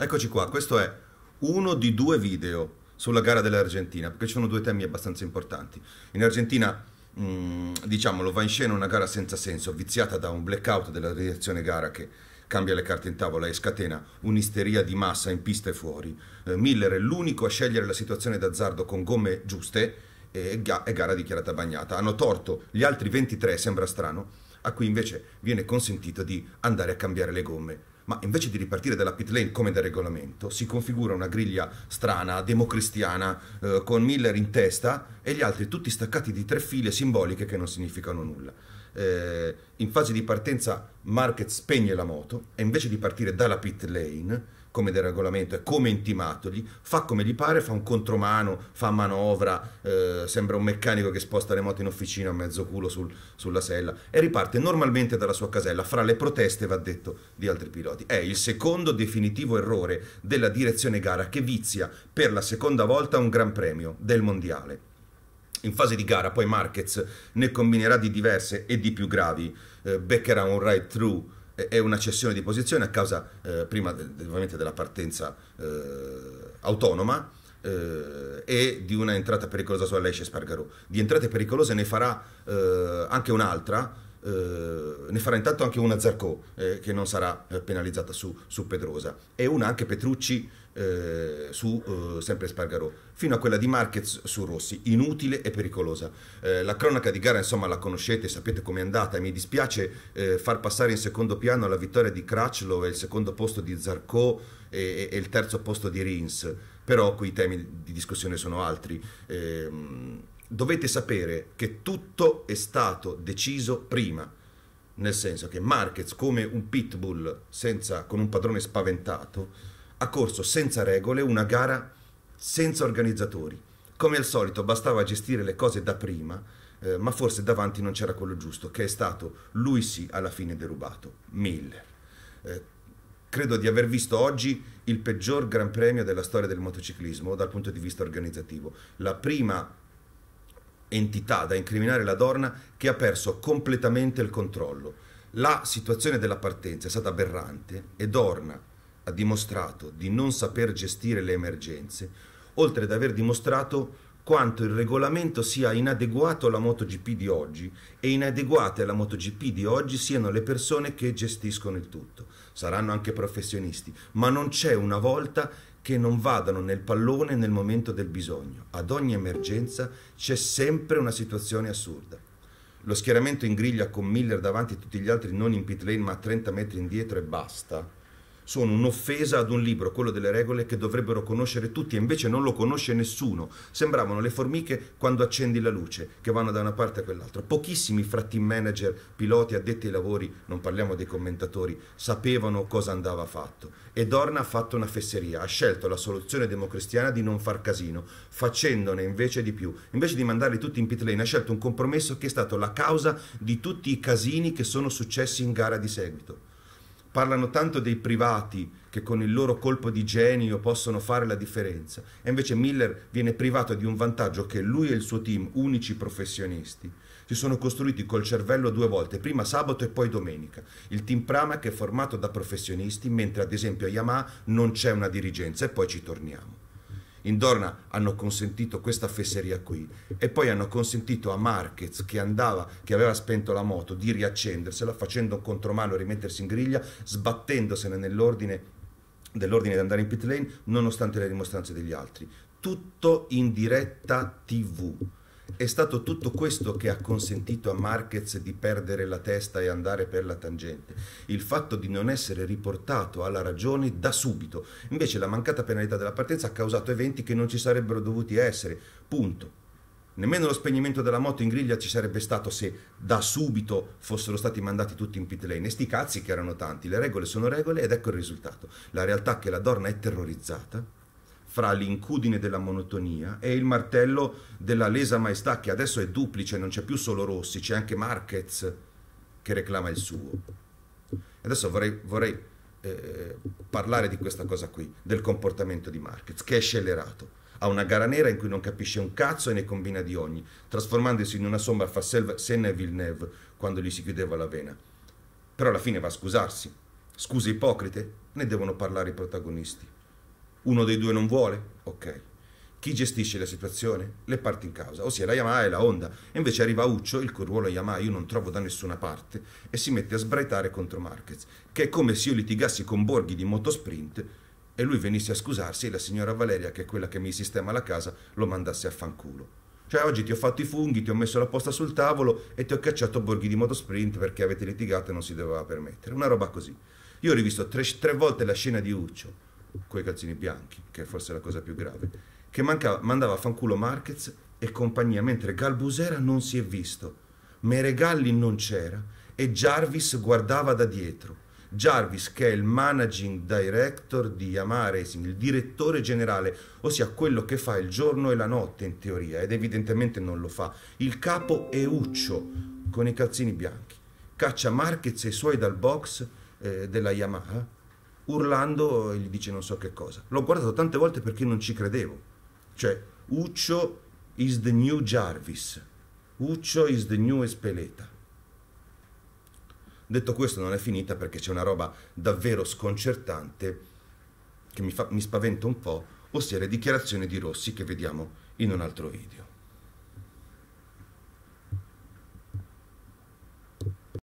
Eccoci qua, questo è uno di due video sulla gara dell'Argentina, perché ci sono due temi abbastanza importanti. In Argentina, mh, mm, diciamolo, va in scena una gara senza senso, viziata da un blackout della direzione gara che cambia le carte in tavola e scatena un'isteria di massa in pista e fuori. Eh, Miller è l'unico a scegliere la situazione d'azzardo con gomme giuste e, ga- e gara dichiarata bagnata. Hanno torto gli altri 23, sembra strano, a cui invece viene consentito di andare a cambiare le gomme ma invece di ripartire dalla pit lane come da regolamento, si configura una griglia strana, democristiana, eh, con Miller in testa e gli altri tutti staccati di tre file simboliche che non significano nulla. Eh, in fase di partenza Marquez spegne la moto e invece di partire dalla pit lane come del regolamento e come intimatogli, fa come gli pare, fa un contromano, fa manovra, eh, sembra un meccanico che sposta le moto in officina a mezzo culo sul, sulla sella e riparte normalmente dalla sua casella, fra le proteste, va detto, di altri piloti. È il secondo definitivo errore della direzione gara che vizia per la seconda volta un Gran Premio del Mondiale. In fase di gara poi Marquez ne combinerà di diverse e di più gravi, eh, beccherà un ride-through è una cessione di posizione a causa eh, prima ovviamente della partenza eh, autonoma eh, e di una entrata pericolosa su Alessia Spargarò. Di entrate pericolose ne farà eh, anche un'altra eh, ne farà intanto anche una Zarco eh, che non sarà eh, penalizzata su, su, Pedrosa e una anche Petrucci eh, su eh, sempre Spargarò fino a quella di Marquez su Rossi inutile e pericolosa la cronaca di gara insomma la conoscete sapete com'è andata e mi dispiace far passare in secondo piano la vittoria di Crutchlow e il secondo posto di Zarco e, e il terzo posto di Rins però qui i temi di discussione sono altri ehm, dovete sapere che tutto è stato deciso prima, nel senso che Marquez, come un pitbull senza, con un padrone spaventato, ha corso senza regole una gara senza organizzatori. Come al solito bastava gestire le cose da prima, eh, ma forse davanti non c'era quello giusto, che è stato lui sì alla fine derubato, Miller. Eh, credo di aver visto oggi il peggior Gran Premio della storia del motociclismo dal punto di vista organizzativo. La prima entità da incriminare la donna che ha perso completamente il controllo. La situazione della partenza è stata aberrante e Dorna ha dimostrato di non saper gestire le emergenze, oltre ad aver dimostrato quanto il regolamento sia inadeguato alla MotoGP di oggi e inadeguate alla MotoGP di oggi siano le persone che gestiscono il tutto. Saranno anche professionisti, ma non c'è una volta che non vadano nel pallone nel momento del bisogno. Ad ogni emergenza c'è sempre una situazione assurda. Lo schieramento in griglia con Miller davanti e tutti gli altri non in pit lane ma a 30 metri indietro e basta sono un'offesa ad un libro, quello delle regole, che dovrebbero conoscere tutti e invece non lo conosce nessuno. Sembravano le formiche quando accendi la luce, che vanno da una parte a quell'altra. Pochissimi fra team manager, piloti, addetti ai lavori, non parliamo dei commentatori, sapevano cosa andava fatto. E Dorna ha fatto una fesseria, ha scelto la soluzione democristiana di non far casino, facendone invece di più. Invece di mandarli tutti in pit lane, ha scelto un compromesso che è stato la causa di tutti i casini che sono successi in gara di seguito parlano tanto dei privati che con il loro colpo di genio possono fare la differenza e invece Miller viene privato di un vantaggio che lui e il suo team, unici professionisti, si sono costruiti col cervello due volte, prima sabato e poi domenica. Il team Pramac è formato da professionisti, mentre ad esempio a Yamaha non c'è una dirigenza e poi ci torniamo. Indorna hanno consentito questa fesseria qui e poi hanno consentito a Marquez che andava, che aveva spento la moto, di riaccendersela facendo un contromano e rimettersi in griglia, sbattendosene nell'ordine dell'ordine di andare in pit lane nonostante le dimostranze degli altri. Tutto in diretta TV è stato tutto questo che ha consentito a Marquez di perdere la testa e andare per la tangente, il fatto di non essere riportato alla ragione da subito. Invece la mancata penalità della partenza ha causato eventi che non ci sarebbero dovuti essere, punto. Nemmeno lo spegnimento della moto in griglia ci sarebbe stato se da subito fossero stati mandati tutti in pit lane. E sti cazzi che erano tanti, le regole sono regole ed ecco il risultato. La realtà è che la donna è terrorizzata fra l'incudine della monotonia e il martello della lesa maestà che adesso è duplice, non c'è più solo Rossi, c'è anche Marquez che reclama il suo. Adesso vorrei, vorrei eh, parlare di questa cosa qui, del comportamento di Marquez, che è scellerato. Ha una gara nera in cui non capisce un cazzo e ne combina di ogni, trasformandosi in una somma fra Senna e Villeneuve quando gli si chiudeva la vena. Però alla fine va a scusarsi. Scuse ipocrite? Ne devono parlare i protagonisti uno dei due non vuole, ok. Chi gestisce la situazione? Le parti in causa, ossia la Yamaha e la Honda. E invece arriva Uccio, il cui ruolo Yamaha io non trovo da nessuna parte, e si mette a sbraitare contro Marquez, che è come se io litigassi con Borghi di motosprint e lui venisse a scusarsi e la signora Valeria, che è quella che mi sistema la casa, lo mandasse a fanculo. Cioè oggi ti ho fatto i funghi, ti ho messo la posta sul tavolo e ti ho cacciato Borghi di motosprint perché avete litigato e non si doveva permettere. Una roba così. Io ho rivisto tre, tre volte la scena di Uccio coi calzini bianchi, che è forse la cosa più grave, che mancava, mandava a fanculo Marquez e compagnia, mentre Galbusera non si è visto, Meregalli non c'era e Jarvis guardava da dietro. Jarvis, che è il managing director di Yamaha Racing, il direttore generale, ossia quello che fa il giorno e la notte in teoria, ed evidentemente non lo fa. Il capo è Uccio, con i calzini bianchi. Caccia Marquez e i suoi dal box eh, della Yamaha urlando e gli dice non so che cosa. L'ho guardato tante volte perché non ci credevo. Cioè, Uccio is the new Jarvis. Uccio is the new Espeleta. Detto questo non è finita perché c'è una roba davvero sconcertante che mi, fa, mi spaventa un po', ossia le dichiarazioni di Rossi che vediamo in un altro video.